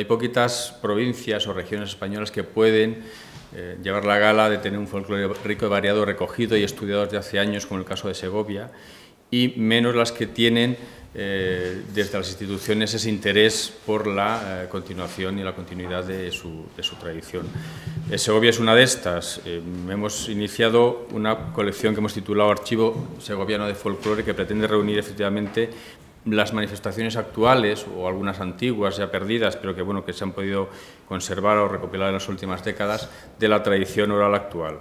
Hay poquitas provincias o regiones españolas que pueden eh, llevar la gala de tener un folclore rico y variado recogido y estudiado desde hace años, como el caso de Segovia, y menos las que tienen eh, desde las instituciones ese interés por la eh, continuación y la continuidad de su, tradición. Segovia es una de estas. hemos iniciado una colección que hemos titulado Archivo Segoviano de Folclore que pretende reunir efectivamente las manifestaciones actuales o algunas antiguas ya perdidas, pero que, bueno, que se han podido conservar o recopilar en las últimas décadas, de la tradición oral actual.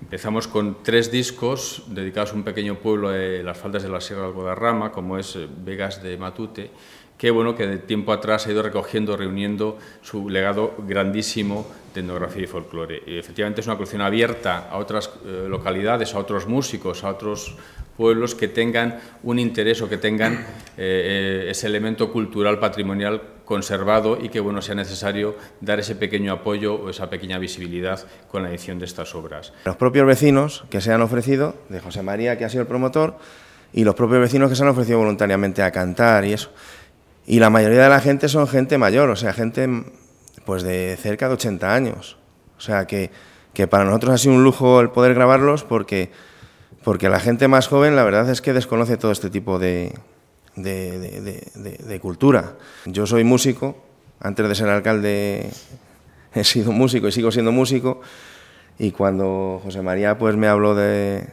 Empezamos con tres discos dedicados a un pequeño pueblo de las faldas de la Sierra del Guadarrama, como es eh, Vegas de Matute, que, bueno, que de tiempo atrás ha ido recogiendo, reuniendo su legado grandísimo de etnografía y folclore. Y efectivamente es una colección abierta a otras eh, localidades, a otros músicos, a otros pueblos que tengan un interés o que tengan eh, eh, ese elemento cultural patrimonial conservado y que bueno sea necesario dar ese pequeño apoyo o esa pequeña visibilidad con la edición de estas obras. Los propios vecinos que se han ofrecido, de José María que ha sido el promotor, y los propios vecinos que se han ofrecido voluntariamente a cantar y eso. Y la mayoría de la gente son gente mayor, o sea, gente pues de cerca de 80 años. O sea, que, que para nosotros ha sido un lujo el poder grabarlos porque porque la gente más joven la verdad es que desconoce todo este tipo de, cultura. Yo soy músico, antes de ser alcalde he sido músico y sigo siendo músico, y cuando José María pues, me habló del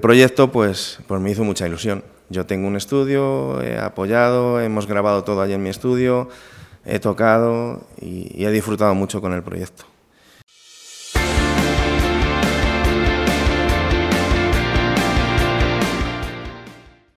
proyecto, pues, por pues me hizo mucha ilusión. Yo tengo un estudio, he apoyado, hemos grabado todo allí en mi estudio, he tocado y he disfrutado mucho con el proyecto.